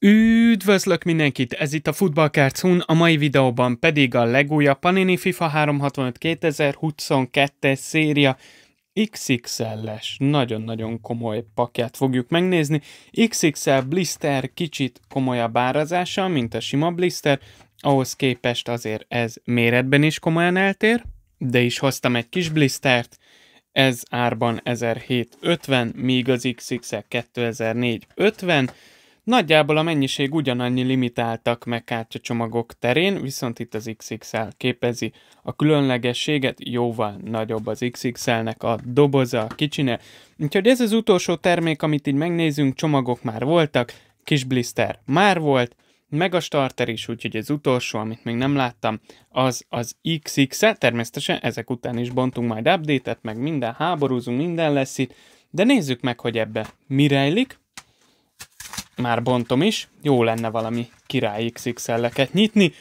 Üdvözlök mindenkit! Ez itt a Football Cards Hun, a mai videóban pedig a legújabb Panini FIFA 365 2022 széria XXL-es, nagyon-nagyon komoly pakját fogjuk megnézni. XXL blister kicsit komolyabb árazással, mint a sima blister, ahhoz képest azért ez méretben is komolyan eltér, de is hoztam egy kis blistert, ez árban 1750, míg az XXL 2450, Nagyjából a mennyiség ugyanannyi limitáltak meg kártyacsomagok terén, viszont itt az XXL képezi a különlegességet, jóval nagyobb az XXL-nek a doboza, a kicsine. Úgyhogy ez az utolsó termék, amit így megnézünk, csomagok már voltak, kis blister már volt, meg a starter is, úgyhogy az utolsó, amit még nem láttam, az az XX-e, természetesen ezek után is bontunk majd update-et, meg minden háborúzunk, minden lesz itt, de nézzük meg, hogy ebbe mi rejlik már bontom is, jó lenne valami király XXL-eket nyitni,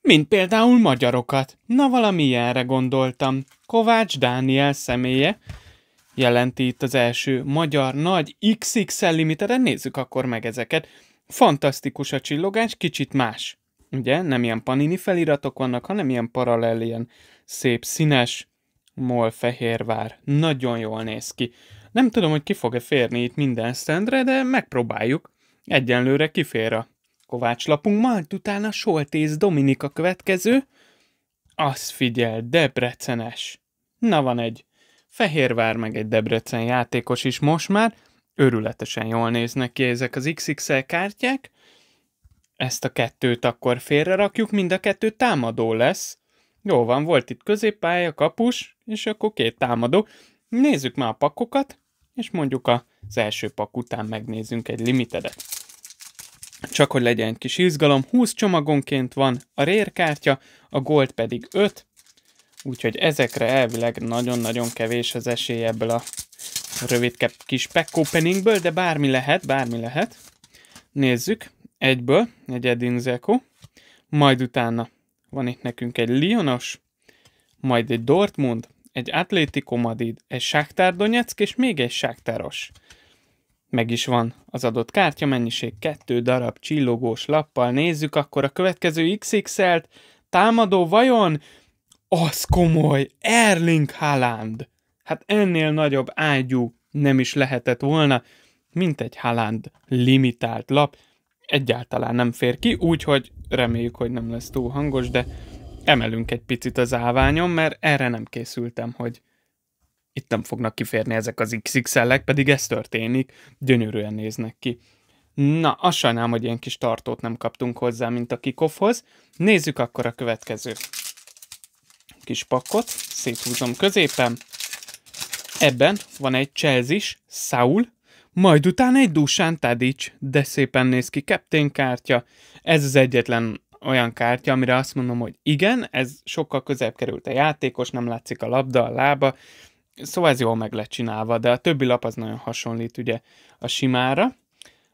mint például magyarokat. Na valami ilyenre gondoltam. Kovács Dániel személye jelenti itt az első magyar nagy XXL limitere, Nézzük akkor meg ezeket. Fantasztikus a csillogás, kicsit más. Ugye, nem ilyen panini feliratok vannak, hanem ilyen paralel, ilyen szép színes, mol fehérvár. Nagyon jól néz ki. Nem tudom, hogy ki fog-e férni itt minden szendre, de megpróbáljuk. Egyenlőre kifér a Kovács lapunk, majd utána Soltész Dominika következő. Az figyel, Debrecenes. Na van egy Fehérvár meg egy Debrecen játékos is most már. Örületesen jól néznek ki ezek az XXL kártyák. Ezt a kettőt akkor félre rakjuk, mind a kettő támadó lesz. Jó van, volt itt középpálya, kapus, és akkor két támadó. Nézzük már a pakokat, és mondjuk az első pak után megnézzünk egy limitedet. Csak hogy legyen egy kis izgalom, 20 csomagonként van a rér kártya, a gold pedig 5, úgyhogy ezekre elvileg nagyon-nagyon kevés az esély ebből a rövid kis pack openingből, de bármi lehet, bármi lehet. Nézzük, egyből, egy Edin Zeko, majd utána van itt nekünk egy Lionos, majd egy Dortmund, egy Atlético Madrid, egy Sáktár Donetsk és még egy Sáktáros. Meg is van az adott kártya mennyiség, kettő darab csillogós lappal nézzük, akkor a következő XXL-t támadó vajon? Az komoly, Erling Haaland! Hát ennél nagyobb ágyú nem is lehetett volna, mint egy Haaland limitált lap, egyáltalán nem fér ki, úgyhogy reméljük, hogy nem lesz túl hangos, de emelünk egy picit az áványon, mert erre nem készültem, hogy itt nem fognak kiférni ezek az XXL-ek, pedig ez történik, gyönyörűen néznek ki. Na, azt sajnálom, hogy ilyen kis tartót nem kaptunk hozzá, mint a kikofhoz. Nézzük akkor a következő kis pakkot, széthúzom középen. Ebben van egy Chelsea Saul, majd utána egy Dusan Tadic, de szépen néz ki Captain kártya. Ez az egyetlen olyan kártya, amire azt mondom, hogy igen, ez sokkal közebb került a játékos, nem látszik a labda, a lába, Szóval ez jól meg lett csinálva, de a többi lap az nagyon hasonlít ugye a simára.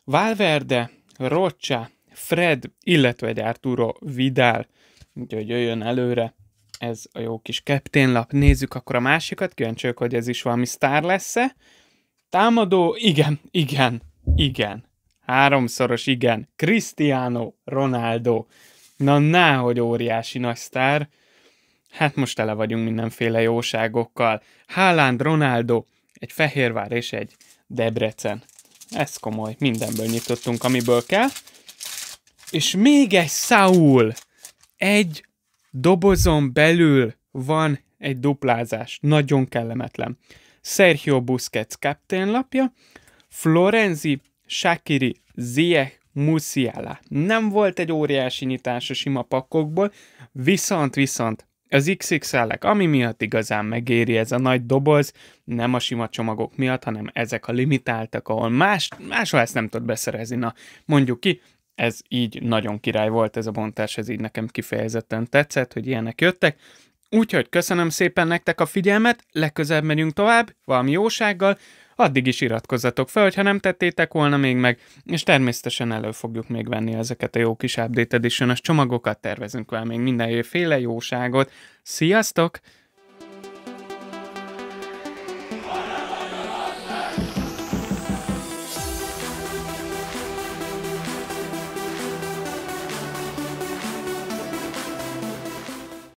Valverde, Rocha, Fred, illetve egy Arturo Vidal, úgyhogy jöjjön előre ez a jó kis lap. Nézzük akkor a másikat, kíváncsiak, hogy ez is valami sztár lesz-e. Támadó, igen, igen, igen. Háromszoros igen. Cristiano Ronaldo. Na, náhogy óriási nagy sztár. Hát most tele vagyunk mindenféle jóságokkal. Háland, Ronaldo, egy Fehérvár és egy Debrecen. Ez komoly, mindenből nyitottunk, amiből kell. És még egy Saul! Egy dobozon belül van egy duplázás. Nagyon kellemetlen. Sergio Busquets lapja. Florenzi, Shakiri, Ziyech, Musiala. Nem volt egy óriási nyitás a sima pakkokból, viszont, viszont az XXL-ek, ami miatt igazán megéri ez a nagy doboz, nem a sima csomagok miatt, hanem ezek a limitáltak, ahol más, máshol ezt nem tud beszerezni. Na, mondjuk ki, ez így nagyon király volt ez a bontás, ez így nekem kifejezetten tetszett, hogy ilyenek jöttek. Úgyhogy köszönöm szépen nektek a figyelmet, legközelebb megyünk tovább, valami jósággal, addig is iratkozzatok fel, ha nem tettétek volna még meg, és természetesen elő fogjuk még venni ezeket a jó kis Update edition csomagokat, tervezünk vele még mindenféle jóságot. Sziasztok!